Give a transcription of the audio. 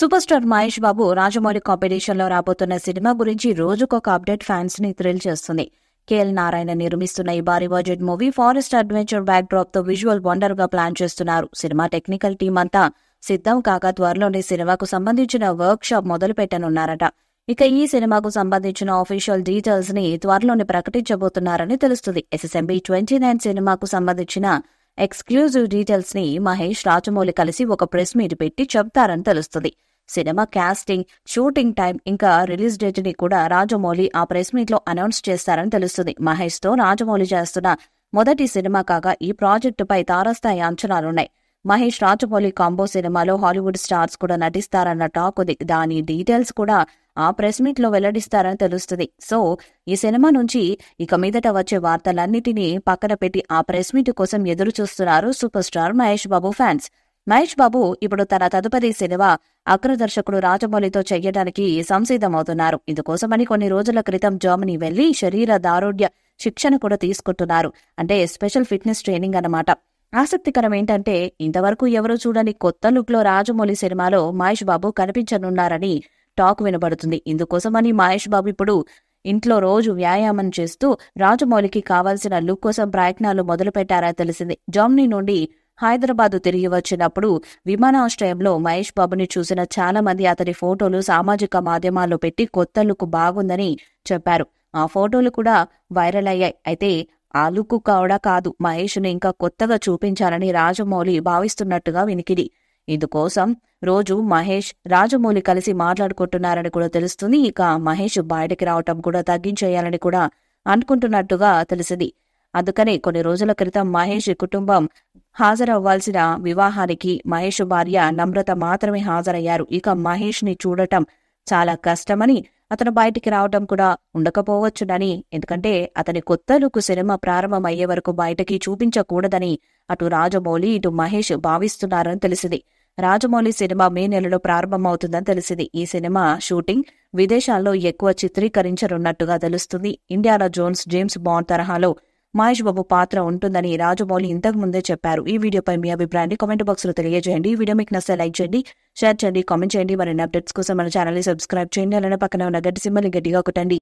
super star Mahesh Babu Rajamouli competition లో రాబోతున్న cinema గురించి రోజుకొక అప్డేట్ ఫ్యాన్స్ ని థ్రిల్ చేస్తుంది కేఎల్ నారాయణ నిర్మిస్తున్న ఈ భారీ budget movie forest adventure backdrop తో విజువల్ వండర్ గా ప్లాన్ చేస్తున్నారు సినిమా టెక్నికల్ టీం అంతా సిద్ధం కాక త్వరలోనే సినిమాకు సంబంధించిన వర్క్ షాప్ మొదలు పెట్టనున్నారట ఇక ఈ సినిమాకు సంబంధించిన ఆఫీషియల్ డీటెయిల్స్ ని త్వరలోనే ప్రకటించబోతున్నారని తెలుస్తుంది ఎస్ఎస్ఎంబి ట్వంటీ నైన్ సినిమాకు సంబంధించిన ఎక్స్క్లూజివ్ డీటెయిల్స్ ని మహేష్ రాజమౌళి కలిసి ఒక ప్రెస్ మీట్ పెట్టి చెప్తారని తెలుస్తుంది సినిమా కాస్టింగ్ షూటింగ్ టైం ఇంకా రిలీజ్ డేట్ ని కూడా రాజమౌళి ఆ ప్రెస్ మీట్ లో అనౌన్స్ చేస్తారని తెలుస్తుంది మహేష్ తో రాజమౌళి చేస్తున్న మొదటి సినిమా కాగా ఈ ప్రాజెక్టు పై తారాస్థాయి అంచనాలున్నాయి మహేష్ రాజమౌళి కాంబో సినిమాలో హాలీవుడ్ స్టార్స్ కూడా నటిస్తారన్న టాక్ ఉంది దాని డీటెయిల్స్ కూడా ఆ ప్రెస్ మీట్ లో వెల్లడిస్తారని తెలుస్తుంది సో ఈ సినిమా నుంచి ఇక మీదట వచ్చే వార్తలన్నిటినీ పక్కన పెట్టి ఆ ప్రెస్ మీట్ కోసం ఎదురు చూస్తున్నారు super star Mahesh Babu fans Mahesh Babu ఇప్పుడు తన తదుపరి సినిమా అగ్రదర్శకుడు రాజమౌళితో చెయ్యడానికి సంసిద్ధమవుతున్నారు ఇందుకోసమని కొన్ని రోజుల క్రితం జర్మనీ వెళ్లి శరీర దారుఢ్య శిక్షణ కూడా తీసుకుంటున్నారు అంటే స్పెషల్ ఫిట్నెస్ ట్రైనింగ్ అన్నమాట ఆసక్తికరం ఏంటంటే ఇంతవరకు ఎవరూ చూడని కొత్త లుక్లో రాజమౌళి సినిమాలో మహేష్ బాబు కనిపించనున్నారని టాక్ వినబడుతుంది ఇందుకోసమని మహేష్ బాబు ఇప్పుడు ఇంట్లో రోజు వ్యాయామం చేస్తూ రాజమౌళికి కావాల్సిన లుక్ కోసం ప్రయత్నాలు మొదలుపెట్టారని తెలిసింది జర్మనీ నుండి హైదరాబాద్ తిరిగి వచ్చినప్పుడు విమానాశ్రయంలో మహేష్ బాబుని చూసిన చాలా మంది అతని ఫోటోలు సామాజిక మాధ్యమాల్లో పెట్టి కొత్త లుక్ బాగుందని చెప్పారు ఆ ఫోటోలు కూడా వైరల్ అయ్యాయి అయితే ఆ లుక్ కూడా కాదు మహేష్ను ఇంకా కొత్తగా చూపించాలని రాజమౌళి భావిస్తున్నట్టుగా వినికిడి ఇందుకోసం రోజు మహేష్ రాజమౌళి కలిసి మాట్లాడుకుంటున్నారని కూడా తెలుస్తుంది ఇక మహేష్ బయటకి రావటం కూడా తగ్గించేయాలని కూడా అనుకుంటున్నట్టుగా తెలిసింది అందుకనే కొన్ని రోజుల క్రితం మహేష్ కుటుంబం హాజరవ్వాల్సిన వివాహానికి మహేష్ భార్య నమ్రత మాత్రమే హాజరయ్యారు ఇక మహేష్ని చూడటం చాలా కష్టమని అతను బయటికి రావటం కూడా ఉండకపోవచ్చునని ఎందుకంటే అతని కొత్త లుక్ సినిమా ప్రారంభమయ్యే వరకు బయటకి చూపించకూడదని అటు రాజమౌళి ఇటు మహేష్ భావిస్తున్నారని తెలిసింది రాజమౌళి సినిమా మే నెలలో ప్రారంభమవుతుందని తెలిసింది ఈ సినిమా షూటింగ్ విదేశాల్లో ఎక్కువ చిత్రీకరించనున్నట్టుగా తెలుస్తుంది ఇండియానా జోన్స్ జేమ్స్ బాండ్ తరహాలో మహేష్ బాబు పాత్ర ఉంటుందని రాజమౌళి ఇంతకు ముందే చెప్పారు ఈ వీడియోపై మీ అభిప్రాయాన్ని కామెంట్ బాక్స్ లో తెలియజేయండి వీడియో మీకు నచ్చితే లైక్ చేయండి షేర్ చేయండి కామెంట్ చేయండి మరిన్ని అప్డేట్స్ కోసం మన ఛానల్ ని సబ్స్క్రైబ్ చేయండి అలానే పక్కన ఉన్న గట్టి సింబల్ గట్టిగా ఒకటండి